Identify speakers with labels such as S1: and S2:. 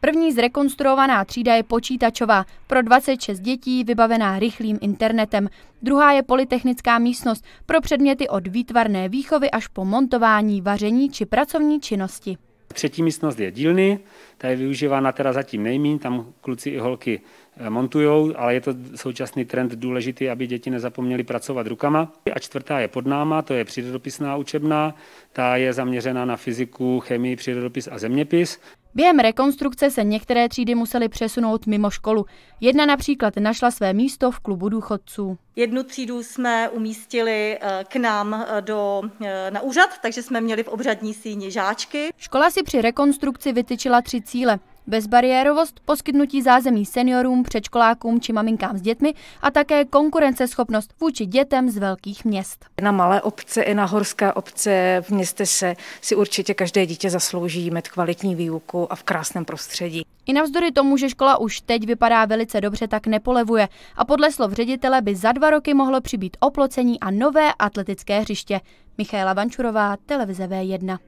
S1: První zrekonstruovaná třída je počítačová, pro 26 dětí vybavená rychlým internetem. Druhá je polytechnická místnost pro předměty od výtvarné výchovy až po montování, vaření či pracovní činnosti.
S2: Třetí místnost je dílny, ta je využívána teda zatím nejmín, tam kluci i holky eh, montují, ale je to současný trend důležitý, aby děti nezapomněly pracovat rukama. A čtvrtá je pod náma, to je přírodopisná učebná, ta je zaměřena na fyziku, chemii, přírodopis a zeměpis.
S1: Během rekonstrukce se některé třídy musely přesunout mimo školu. Jedna například našla své místo v klubu důchodců.
S3: Jednu třídu jsme umístili eh, k nám eh, do, eh, na úřad, takže jsme měli v obřadní síni žáčky.
S1: Škola si při rekonstrukci vytyčila tři cíle bezbariérovost, poskytnutí zázemí seniorům, předškolákům či maminkám s dětmi a také konkurenceschopnost vůči dětem z velkých měst.
S4: Na malé obce i na horské obce v městě se si určitě každé dítě zaslouží mít kvalitní výuku a v krásném prostředí.
S1: I navzdory tomu, že škola už teď vypadá velice dobře, tak nepolevuje a podle slov ředitele by za dva roky mohlo přibýt oplocení a nové atletické hřiště. Michaela Vančurová, televize V1.